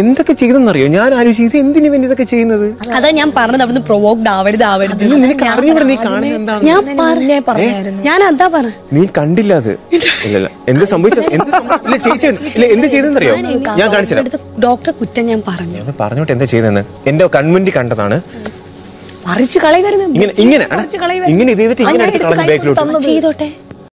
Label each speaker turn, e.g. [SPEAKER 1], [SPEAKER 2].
[SPEAKER 1] എന്തൊക്കെ ചെയ്തെന്നറിയോ ഞാൻ ആലോചിച്ചു ഇത് എന്തിനു വേണ്ടി ഇതൊക്കെ ചെയ്യുന്നത്
[SPEAKER 2] അതാ ഞാൻ പറഞ്ഞത് അവിടുന്ന് പ്രൊവോക്ഡ് ആവരുത് ആവരുത് ഇത് നിനക്ക് അറിഞ്ഞൂടെ നീ ഞാൻ പറഞ്ഞേ പറഞ്ഞായിരുന്നു ഞാൻ അതാ പറ
[SPEAKER 3] നീ കണ്ടില്ല അത് ഇല്ലല്ല എന്ത് സംഭവിച്ചത് എന്ത്
[SPEAKER 4] സംഭവി- ഇല്ല ചേച്ചി ഇല്ല എന്ത്
[SPEAKER 3] ചെയ്തെന്നറിയോ ഞാൻ കാണിച്ചില്ല
[SPEAKER 4] ഡോക്ടർ ഡോക്ടറെ കുറ്റം ഞാൻ പറഞ്ഞു
[SPEAKER 3] ഞാൻ പറഞ്ഞോട്ടെ എന്താ ചെയ്തെന്ന് എന്റെ കൺമുന്നിൽ കണ്ടതാണ്
[SPEAKER 4] പറിച്ചു കളയുമായിരുന്നു ഇങ്ങനെ ഇങ്ങനെ ഇങ്ങനെ ഇത് ചെയ്തിട്ട് ഇങ്ങനെ എടുത്ത് കളഞ്ഞ് ബാക്കിലോട്ട് ചെയ്തോട്ടെ